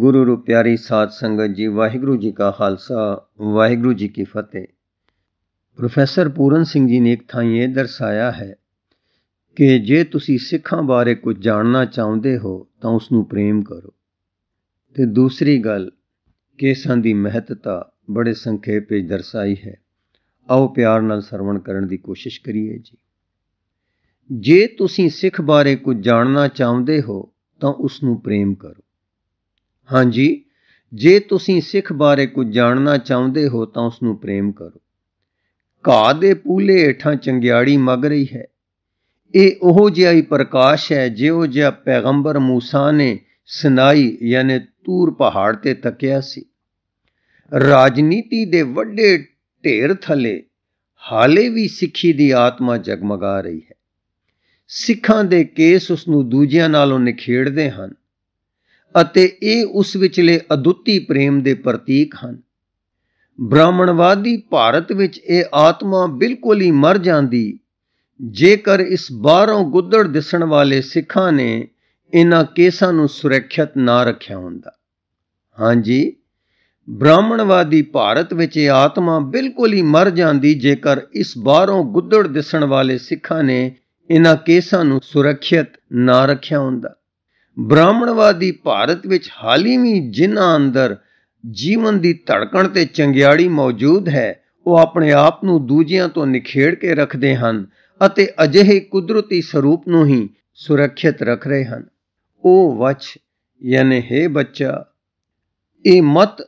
ਗੁਰੂ ਰੂਪ ਪਿਆਰੀ ਸਾਧ ਸੰਗਤ ਜੀ ਵਾਹਿਗੁਰੂ ਜੀ ਕਾ ਖਾਲਸਾ ਵਾਹਿਗੁਰੂ ਜੀ ਕੀ ਫਤਿਹ ਪ੍ਰੋਫੈਸਰ ਪੂਰਨ ਸਿੰਘ ਜੀ ਨੇ ਇੱਕ ਥਾਂ ਇਹ ਦਰਸਾਇਆ ਹੈ ਕਿ ਜੇ ਤੁਸੀਂ ਸਿੱਖਾਂ ਬਾਰੇ ਕੁਝ ਜਾਣਨਾ ਚਾਹੁੰਦੇ ਹੋ ਤਾਂ ਉਸ ਨੂੰ ਪ੍ਰੇਮ ਕਰੋ ਤੇ ਦੂਸਰੀ ਗੱਲ ਕੇਸਾਂ ਦੀ ਮਹੱਤਤਾ ਬੜੇ ਸੰਖੇਪ ਵਿੱਚ ਦਰਸਾਈ ਹੈ ਆਓ ਪਿਆਰ ਨਾਲ ਸਰਵਣ ਕਰਨ ਦੀ ਕੋਸ਼ਿਸ਼ ਕਰੀਏ ਜੀ ਜੇ ਤੁਸੀਂ ਸਿੱਖ ਬਾਰੇ ਕੁਝ ਜਾਣਨਾ ਚਾਹੁੰਦੇ ਹੋ ਤਾਂ ਉਸ ਨੂੰ ਪ੍ਰੇਮ ਕਰੋ ਹਾਂਜੀ ਜੇ ਤੁਸੀਂ ਸਿੱਖ ਬਾਰੇ ਕੁਝ ਜਾਣਨਾ ਚਾਹੁੰਦੇ ਹੋ ਤਾਂ ਉਸ ਨੂੰ ਪ੍ਰੇਮ ਕਰੋ ਘਾ ਦੇ ਪੂਲੇ ਏਠਾਂ ਚੰਗਿਆੜੀ ਮਗ ਰਹੀ ਹੈ ਇਹ ਉਹ ਜਿਹਾ ਹੀ ਪ੍ਰਕਾਸ਼ ਹੈ ਜਿਉਂ ਜਿਹਾ ਪੈਗੰਬਰ موسی ਨੇ ਸਨਾਈ ਯਾਨੀ ਤੂਰ ਪਹਾੜ ਤੇ ਤੱਕਿਆ ਸੀ ਰਾਜਨੀਤੀ ਦੇ ਵੱਡੇ ਢੇਰ ਥਲੇ ਹਾਲੇ ਵੀ ਸਿੱਖੀ ਦੀ ਆਤਮਾ ਜਗਮਗਾ ਰਹੀ ਹੈ ਸਿੱਖਾਂ ਦੇ ਕੇਸ ਉਸ ਨੂੰ ਦੂਜਿਆਂ ਨਾਲੋਂ ਨਿਖੇੜਦੇ ਹਨ ਅਤੇ ਇਹ ਉਸ ਵਿਚਲੇ ਅਦੁੱਤੀ ਪ੍ਰੇਮ ਦੇ ਪ੍ਰਤੀਕ ਹਨ ਬ੍ਰਾਹਮਣਵਾਦੀ ਭਾਰਤ ਵਿੱਚ ਇਹ ਆਤਮਾ ਬਿਲਕੁਲ ਹੀ ਮਰ ਜਾਂਦੀ ਜੇਕਰ ਇਸ ਬਾਹਰੋਂ ਗੁੱਦੜ ਦਿਸਣ ਵਾਲੇ ਸਿੱਖਾਂ ਨੇ ਇਹਨਾਂ ਕੇਸਾਂ ਨੂੰ ਸੁਰੱਖਿਅਤ ਨਾ ਰੱਖਿਆ ਹੁੰਦਾ ਹਾਂਜੀ ਬ੍ਰਾਹਮਣਵਾਦੀ ਭਾਰਤ ਵਿੱਚ ਇਹ ਆਤਮਾ ਬਿਲਕੁਲ ਹੀ ਮਰ ਜਾਂਦੀ ਜੇਕਰ ਇਸ ਬਾਹਰੋਂ ਗੁੱਦੜ ਦਿਸਣ ਵਾਲੇ ਸਿੱਖਾਂ ਨੇ ਇਹਨਾਂ ਕੇਸਾਂ ਨੂੰ ਸੁਰੱਖਿਅਤ ਨਾ ਰੱਖਿਆ ਹੁੰਦਾ ਬ੍ਰਾਹਮਣਵਾਦੀ ਭਾਰਤ ਵਿੱਚ ਵੀ ਜਿਨ੍ਹਾਂ ਅੰਦਰ ਜੀਵਨ ਦੀ ਧੜਕਣ ਤੇ ਚੰਗਿਆੜੀ ਮੌਜੂਦ ਹੈ ਉਹ ਆਪਣੇ ਆਪ ਨੂੰ ਦੂਜਿਆਂ ਤੋਂ ਨਿਖੇੜ ਕੇ ਰੱਖਦੇ ਹਨ ਅਤੇ ਅਜਿਹੇ ਕੁਦਰਤੀ ਸਰੂਪ ਨੂੰ ਹੀ ਸੁਰੱਖਿਅਤ ਰੱਖ ਰਹੇ ਹਨ ਉਹ ਵਚ ਯਾਨੀ ਹੈ ਬੱਚਾ ਇਹ ਮਤ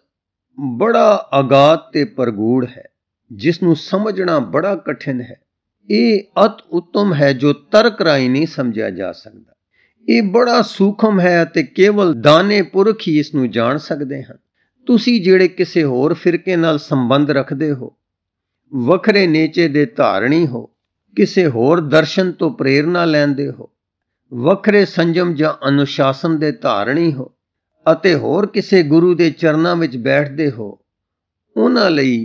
ਬੜਾ ਅਗਾਤ ਤੇ ਪਰਗੂੜ ਹੈ ਜਿਸ ਨੂੰ ਸਮਝਣਾ ਬੜਾ ਕਠਿਨ ਹੈ ਇਹ ਅਤ ਉਤਮ ਹੈ ਜੋ ਤਰਕ ਰਾਈ ਨਹੀਂ ਸਮਝਿਆ ਜਾ ਸਕਦਾ ਇਹ ਬੜਾ ਸੂਖਮ ਹੈ ਅਤੇ ਕੇਵਲ ਦਾਨੇ ਪੁਰਖ ਹੀ ਇਸ ਨੂੰ ਜਾਣ ਸਕਦੇ ਹਨ ਤੁਸੀਂ ਜਿਹੜੇ ਕਿਸੇ ਹੋਰ ਫਿਰਕੇ ਨਾਲ ਸੰਬੰਧ ਰੱਖਦੇ ਹੋ ਵੱਖਰੇ ਨੇਚੇ ਦੇ ਧਾਰਣੀ ਹੋ ਕਿਸੇ ਹੋਰ ਦਰਸ਼ਨ ਤੋਂ ਪ੍ਰੇਰਣਾ ਲੈਂਦੇ ਹੋ ਵੱਖਰੇ ਸੰਜਮ ਜਾਂ ਅਨੁਸ਼ਾਸਨ ਦੇ ਧਾਰਣੀ ਹੋ ਅਤੇ ਹੋਰ ਕਿਸੇ ਗੁਰੂ ਦੇ ਚਰਨਾਂ ਵਿੱਚ ਬੈਠਦੇ ਹੋ ਉਹਨਾਂ ਲਈ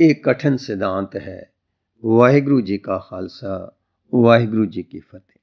ਇਹ ਕਠਨ ਸਿਧਾਂਤ ਹੈ ਵਾਹਿਗੁਰੂ ਜੀ ਕਾ ਖਾਲਸਾ ਵਾਹਿਗੁਰੂ ਜੀ ਕੀ ਫਤਿਹ